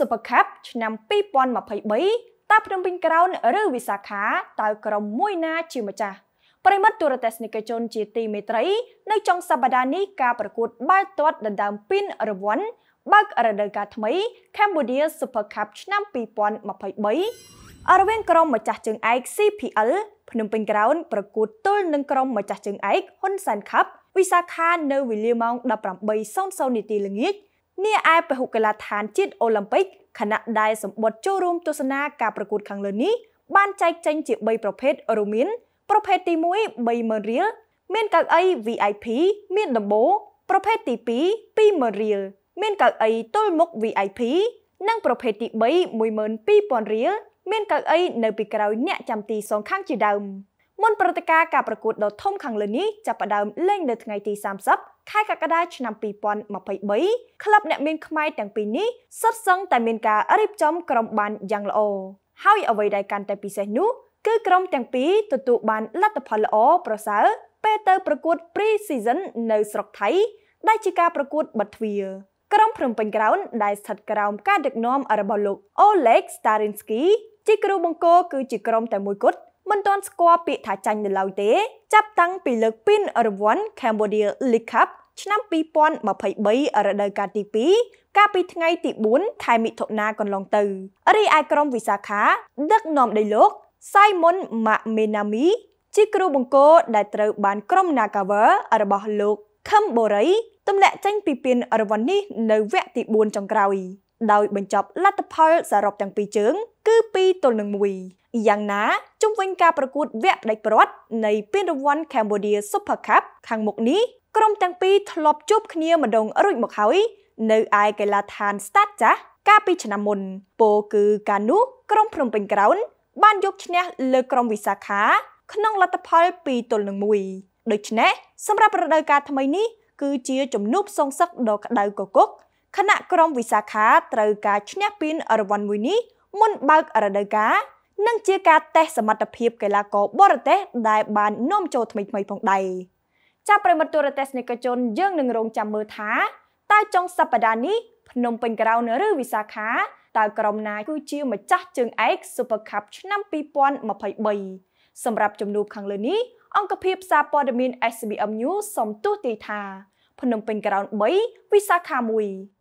Super Cup ឆ្នាំ2023តើភ្នំពេញក្រោនឬវិសាខាតើក្រុមមួយណាជាម្ចាស់ប្រិមិត្តទូរទស្សនិកជនជាទីមេត្រីនៅចុងសប្តាហ៍នេះការប្រកួត បាល់ទាត់ដណ្ដើមពានរង្វាន់បើករដូវកាលថ្មី Cambodia Super Cup ឆ្នាំ2023រវាងក្រុមម្ចាស់ជើងឯក CPL ភ្នំពេញក្រោន ប្រកួតទល់នឹងក្រុមម្ចាស់ជើងឯកហ៊ុនសែនខាប់វិសាខានៅវេលាម៉ោង18:00នាទីល្ងាចនេះឯពហុកីឡដ្ឋានជាតិអូឡ িম্প ិកខណៈដែលសម្បត្តិចូលរួមទស្សនាការប្រកួតខាងលើនេះបានចែកចេញជា3ប្រភេទរួមមានប្រភេទទី1 30000រៀលមានកៅអី VIP មានដំបូលប្រភេទទី2 20000រៀលមានកៅអីទល់មុខ VIP និង ប្រភេទទី3 12000រៀលមានកៅអីនៅពីក្រោយអ្នកចាំទីសងខាងជាដើម។មុនព្រឹត្តិការណ៍ការប្រកួតដ៏ធំខាងលើនេះចាប់ផ្ដើមលេងនៅថ្ងៃទី30ខែកក្កដាឆ្នាំ2023ក្លឹបអ្នកមានខ្មែរទាំងពីរនេះសុទ្ធសឹងតែមានការរៀបចំក្រុមបានយ៉ាងល្អហើយអ្វីដែលកាន់តែពិសេសនោះគឺក្រុមទាំងពីរទទួលបានលទ្ធផលល្អប្រសើរពេលទៅប្រកួត Pre-season នៅស្រុកថៃដែលជាការប្រកួតបិទទ្វារក្រុមភ្នំពេញក្រោន ដែលស្ថិតក្រោម ការដឹកនាំរបស់លោក Oleg Starinsky ជាគ្រូបង្គោគឺជាក្រុមតែមួយគត់មិនទាន់ស្គាល់ពាក្យថាចាញ់នៅឡើយទេ ចាប់តាំងពីលើកពានរង្វាន់ Cambodia League Cup ឆ្នាំ2023រដូវកាលទី2កាលពីថ្ងៃទី4ខែមិថុនាកន្លងទៅរីឯក្រុមវិសាខាដឹកនាំដោយលោក Simon Makenami ជាគ្រូបង្គោលដែលត្រូវបានក្រុម Nagaver របស់លោក Khambori ទម្លាក់ចេញពីពានរង្វាន់នេះនៅវគ្គទី4ចុងក្រោយ ដោយបញ្ចប់លទ្ធផលសរុបទាំងពីរជើងគឺ2ទល់នឹង1យ៉ាងណាជុំវិញការប្រកួតវគ្គផ្ដាច់ព្រាត់នៃពានរង្វាន់ Cambodia Super Cup ខាងមុខនេះក្រុមទាំងពីរធ្លាប់ជួបគ្នាម្ដងរួចមកហើយនៅឯកីឡដ្ឋាន Start ចាស់កាលពីឆ្នាំមុនពោលគឺកាលនោះក្រុមភ្នំពេញក្រោនបានយកឈ្នះលើក្រុមវិសាខាក្នុងលទ្ធផល2ទល់នឹង1ដូច្នេះសម្រាប់រដូវកាលថ្មីនេះគឺជាជំនួបសងសឹកដ៏ក្តៅគគុកខណៈក្រុមវិសាខាត្រូវការឈ្នះពានរង្វាន់មួយនេះមុនបើករដូវកាលនិងជាការតេស្តសមត្ថភាពកីឡាករបរទេសដែលបាននាំចូលថ្មីថ្មីផងដែរចាប់ប្រិមត្តទូរទស្សនិកជនយើងនឹងរងចាំមើលថាតើចុងសប្តាហ៍នេះភ្នំពេញក្រោនឬវិសាខាតើក្រុមណាគឺជាម្ចាស់ជើងឯក Super Cup ឆ្នាំ2023សម្រាប់ជំនួបខាងលើនេះអង្គភាពសារព័ត៌មាន SBM News សំទោសទីថាភ្នំពេញក្រោន3វិសាខា1